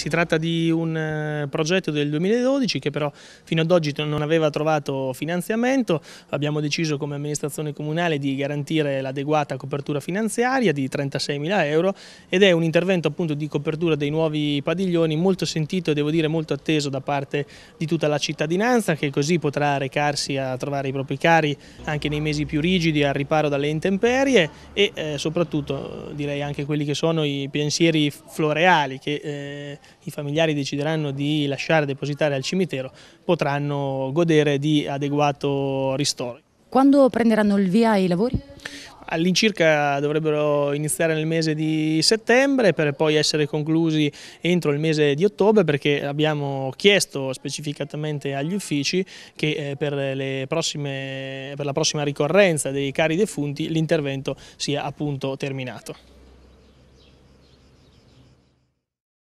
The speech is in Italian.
Si tratta di un eh, progetto del 2012 che però fino ad oggi non aveva trovato finanziamento, abbiamo deciso come amministrazione comunale di garantire l'adeguata copertura finanziaria di 36.000 euro ed è un intervento appunto di copertura dei nuovi padiglioni molto sentito e devo dire molto atteso da parte di tutta la cittadinanza che così potrà recarsi a trovare i propri cari anche nei mesi più rigidi al riparo dalle intemperie e eh, soprattutto direi anche quelli che sono i pensieri floreali che eh, i familiari decideranno di lasciare depositare al cimitero potranno godere di adeguato ristoro. Quando prenderanno il via i lavori? all'incirca dovrebbero iniziare nel mese di settembre per poi essere conclusi entro il mese di ottobre perché abbiamo chiesto specificatamente agli uffici che eh, per, prossime, per la prossima ricorrenza dei cari defunti l'intervento sia appunto terminato.